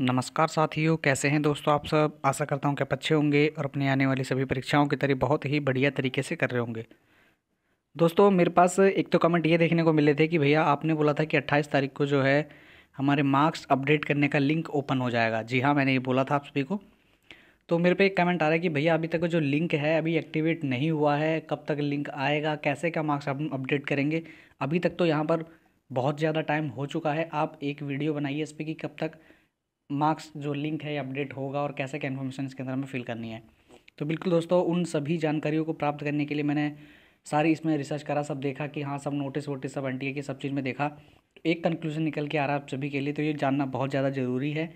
नमस्कार साथियों कैसे हैं दोस्तों आप सब आशा करता हूं कि आप अच्छे होंगे और अपने आने वाली सभी परीक्षाओं की तरह बहुत ही बढ़िया तरीके से कर रहे होंगे दोस्तों मेरे पास एक तो कमेंट ये देखने को मिले थे कि भैया आपने बोला था कि 28 तारीख को जो है हमारे मार्क्स अपडेट करने का लिंक ओपन हो जाएगा जी हाँ मैंने ये बोला था आप सभी को तो मेरे पे एक कमेंट आ रहा है कि भैया अभी तक जो लिंक है अभी एक्टिवेट नहीं हुआ है कब तक लिंक आएगा कैसे क्या मार्क्स आप अपडेट करेंगे अभी तक तो यहाँ पर बहुत ज़्यादा टाइम हो चुका है आप एक वीडियो बनाइए इस पर कि कब तक मार्क्स जो लिंक है अपडेट होगा और कैसे क्या इन्फॉर्मेशन इसके अंदर हमें फिल करनी है तो बिल्कुल दोस्तों उन सभी जानकारियों को प्राप्त करने के लिए मैंने सारी इसमें रिसर्च करा सब देखा कि हाँ सब नोटिस वोटिस सब एनटीए की सब चीज़ में देखा एक कंक्लूजन निकल के आ रहा है आप सभी के लिए तो ये जानना बहुत ज़्यादा ज़रूरी है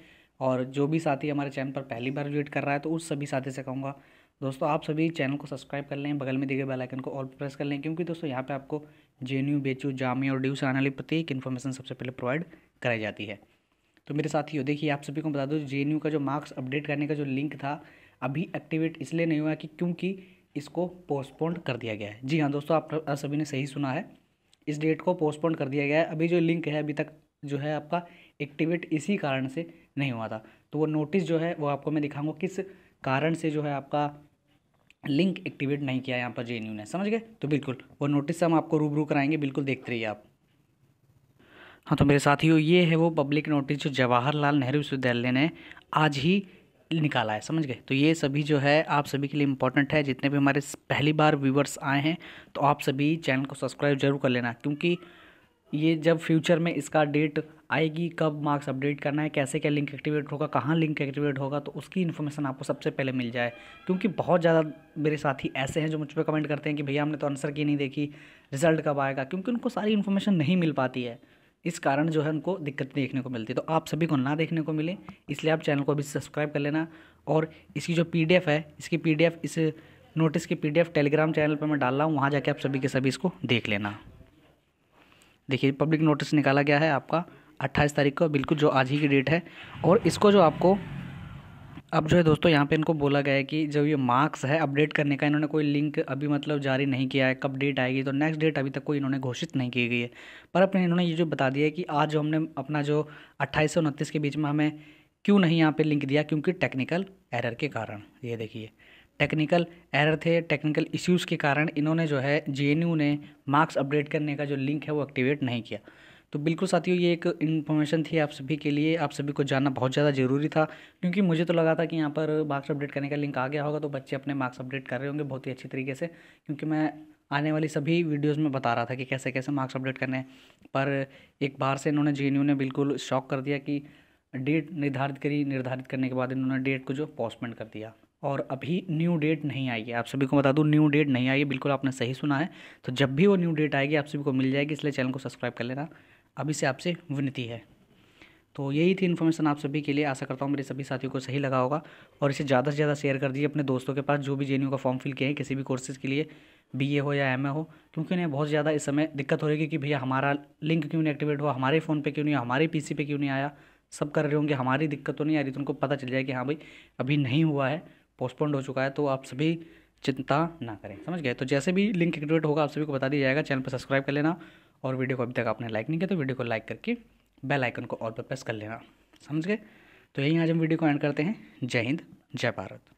और जो भी साथी हमारे चैनल पर पहली बार विजिट कर रहा है तो उस सभी साथी से कहूँगा दोस्तों आप सभी चैनल को सब्सक्राइब कर लें बगल में दिए गए बेलाइकन को ऑल प्रेस कर लें क्योंकि दोस्तों यहाँ पर आपको जे एन यू बेचू जामिया और ड्यू से आने वाली प्रत्येक इन्फॉर्मेशन सबसे पहले प्रोवाइड कराई जाती है तो मेरे हो देखिए आप सभी को बता दो जे का जो मार्क्स अपडेट करने का जो लिंक था अभी एक्टिवेट इसलिए नहीं हुआ कि क्योंकि इसको पोस्टपोन्ड कर दिया गया है जी हाँ दोस्तों आप सभी ने सही सुना है इस डेट को पोस्टपोन्ड कर दिया गया है अभी जो लिंक है अभी तक जो है आपका एक्टिवेट इसी कारण से नहीं हुआ था तो वो नोटिस जो है वो आपको मैं दिखाऊंगा किस कारण से जो है आपका लिंक एक्टिवेट नहीं किया यहाँ पर जे ने समझ गए तो बिल्कुल वो नोटिस हम आपको रूबरू कराएंगे बिल्कुल देखते रहिए आप हाँ तो मेरे साथियों ये है वो पब्लिक नोटिस जो जवाहरलाल नेहरू विश्वविद्यालय ने आज ही निकाला है समझ गए तो ये सभी जो है आप सभी के लिए इंपॉर्टेंट है जितने भी हमारे पहली बार व्यूवर्स आए हैं तो आप सभी चैनल को सब्सक्राइब जरूर कर लेना क्योंकि ये जब फ्यूचर में इसका डेट आएगी कब मार्क्स अपडेट करना है कैसे क्या लिंक एक्टिवेट होगा कहाँ लिंक एक्टिवेट होगा तो उसकी इन्फॉर्मेशन आपको सबसे पहले मिल जाए क्योंकि बहुत ज़्यादा मेरे साथी ऐसे हैं जो मुझ पर कमेंट करते हैं कि भैया हमने तो आंसर की नहीं देखी रिजल्ट कब आएगा क्योंकि उनको सारी इन्फॉर्मेशन नहीं मिल पाती है इस कारण जो है उनको दिक्कत देखने को मिलती है तो आप सभी को ना देखने को मिले इसलिए आप चैनल को अभी सब्सक्राइब कर लेना और इसकी जो पी है इसकी पी इस नोटिस की पी टेलीग्राम चैनल पर मैं डाल रहा हूँ वहाँ जाके आप सभी के सभी इसको देख लेना देखिए पब्लिक नोटिस निकाला गया है आपका अट्ठाईस तारीख को बिल्कुल जो आज ही की डेट है और इसको जो आपको अब जो है दोस्तों यहाँ पे इनको बोला गया है कि जो ये मार्क्स है अपडेट करने का इन्होंने कोई लिंक अभी मतलब जारी नहीं किया है कब डेट आएगी तो नेक्स्ट डेट अभी तक कोई इन्होंने घोषित नहीं की गई है पर अपने इन्होंने ये जो बता दिया है कि आज जो हमने अपना जो अट्ठाईस से उनतीस के बीच में हमें क्यों नहीं यहाँ पर लिंक दिया क्योंकि टेक्निकल एरर के कारण ये देखिए टेक्निकल एरर थे टेक्निकल इश्यूज़ के कारण इन्होंने जो है जे ने मार्क्स अपडेट करने का जो लिंक है वो एक्टिवेट नहीं किया तो बिल्कुल साथियों ये एक इन्फॉर्मेशन थी आप सभी के लिए आप सभी को जानना बहुत ज़्यादा ज़रूरी था क्योंकि मुझे तो लगा था कि यहाँ पर मार्क्स अपडेट करने का लिंक आ गया होगा तो बच्चे अपने मार्क्स अपडेट कर रहे होंगे बहुत ही अच्छी तरीके से क्योंकि मैं आने वाली सभी वीडियोज़ में बता रहा था कि कैसे कैसे मार्क्स अपडेट करने पर एक बार से इन्होंने जे ने बिल्कुल शॉक कर दिया कि डेट निर्धारित करी निर्धारित करने के बाद इन्होंने डेट को जो पोस्टमेंट कर दिया और अभी न्यू डेट नहीं आई है आप सभी को बता दूं न्यू डेट नहीं आई है बिल्कुल आपने सही सुना है तो जब भी वो न्यू डेट आएगी आप सभी को मिल जाएगी इसलिए चैनल को सब्सक्राइब कर लेना अभी से आपसे विनती है तो यही थी इन्फॉर्मेशन आप सभी के लिए आशा करता हूँ मेरे सभी साथियों को सही लगा होगा और इसे ज़्यादा से ज़्यादा शेयर कर दीजिए अपने दोस्तों के पास जो भी जे का फॉर्म फिल किए हैं किसी भी कोर्सेज़ के लिए बी ए हो या एम ए हो क्योंकि उन्हें बहुत ज़्यादा इस समय दिक्कत हो रही है कि भैया हमारा लिंक क्यों नहीं एक्टिवेट हुआ हमारे फ़ोन पर क्यों नहीं हमारे पी पे क्यों नहीं आया सब कर रहे होंगे हमारी दिक्कत तो नहीं आ रही तो उनको पता चल जाए कि हाँ भाई अभी नहीं हुआ है पोस्टपोन्ड हो चुका है तो आप सभी चिंता ना करें समझ गए तो जैसे भी लिंक एक्टिवेट होगा आप सभी को बता दिया जाएगा चैनल पर सब्सक्राइब कर लेना और वीडियो को अभी तक आपने लाइक नहीं किया तो वीडियो को लाइक करके बेल आइकन को और पर प्रेस कर लेना समझ गए तो यहीं आज हम वीडियो को एंड करते हैं जय हिंद जय भारत